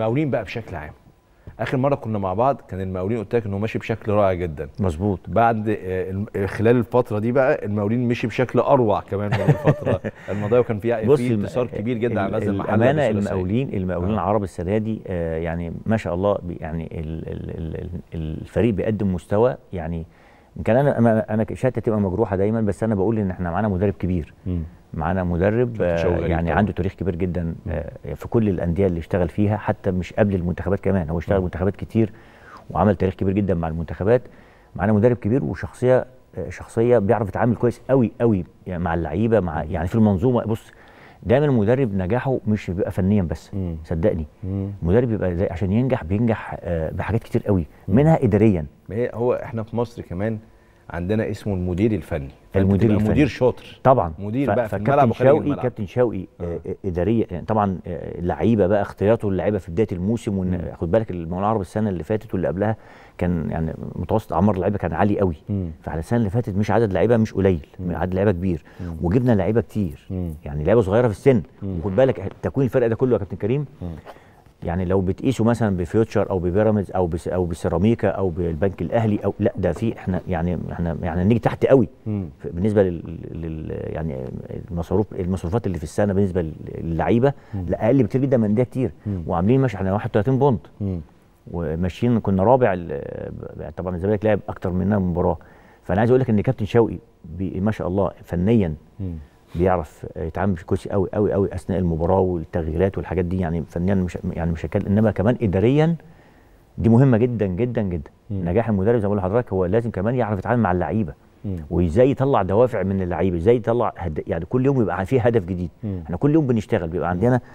المقاولين بقى بشكل عام اخر مره كنا مع بعض كان المقاولين قلت لك انه ماشي بشكل رائع جدا مظبوط بعد خلال الفتره دي بقى المقاولين مشي بشكل اروع كمان من الفتره الماضيه وكان فيها في انتصار كبير جدا على غزه المحله الامانه المقاولين المقاولين آه. العرب السنه دي آه، يعني ما شاء الله يعني الفريق بيقدم مستوى يعني يمكن انا انا شهادتي تبقى مجروحه دايما بس انا بقول ان احنا معانا مدرب كبير معانا مدرب آه، إيه يعني عنده تاريخ كبير جدا آه، في كل الانديه اللي اشتغل فيها حتى مش قبل المنتخبات كمان هو اشتغل منتخبات كتير وعمل تاريخ كبير جدا مع المنتخبات معانا مدرب كبير وشخصيه آه، شخصيه بيعرف يتعامل كويس قوي قوي يعني مع اللعيبه مع يعني في المنظومه بص دايما المدرب نجاحه مش بيبقى فنيا بس مم. صدقني مم. المدرب بيبقى زي عشان ينجح بينجح آه، بحاجات كتير قوي منها اداريا هو احنا في مصر كمان عندنا اسمه المدير الفني المدير الفني مدير شاطر طبعا مدير ف... بقى في الملعب شوقي كابتن شوقي آه. آه،, آه، اداريا آه، يعني طبعا اللعيبه بقى اختياراته اللعيبه في بدايه الموسم وان خد بالك المولى العربي السنه اللي فاتت واللي قبلها كان يعني متوسط اعمار اللعيبه كان عالي قوي فعلى السنه اللي فاتت مش عدد لعيبه مش قليل عدد لعيبه كبير وجبنا لعيبه كتير يعني لعيبه صغيره في السن وخد بالك تكوين الفرقه ده كله يا كابتن كريم يعني لو بتقيسه مثلا بفيوتشر او ببيراميدز او بس او بسيراميكا او بالبنك الاهلي او لا ده في احنا يعني احنا يعني نيجي تحت قوي بالنسبه لل, لل يعني المصروف المصروفات اللي في السنه بالنسبه للعيبه لا اقل بكتير جدا من ده كتير مم. وعاملين ماشي احنا 31 بونت وماشيين كنا رابع طبعا الزمالك لعب اكتر مننا مباراه فانا عايز اقول لك ان كابتن شوقي ما شاء الله فنيا مم. بيعرف يتعامل كرسي قوي قوي قوي اثناء المباراه والتغييرات والحاجات دي يعني فنيا مش يعني مش هكال انما كمان اداريا دي مهمه جدا جدا جدا م. نجاح المدرب زي ما بقول لحضرتك هو لازم كمان يعرف يتعامل مع اللعيبه وازاي يطلع دوافع من اللعيبه ازاي يطلع هد... يعني كل يوم يبقى فيه هدف جديد م. احنا كل يوم بنشتغل بيبقى عندنا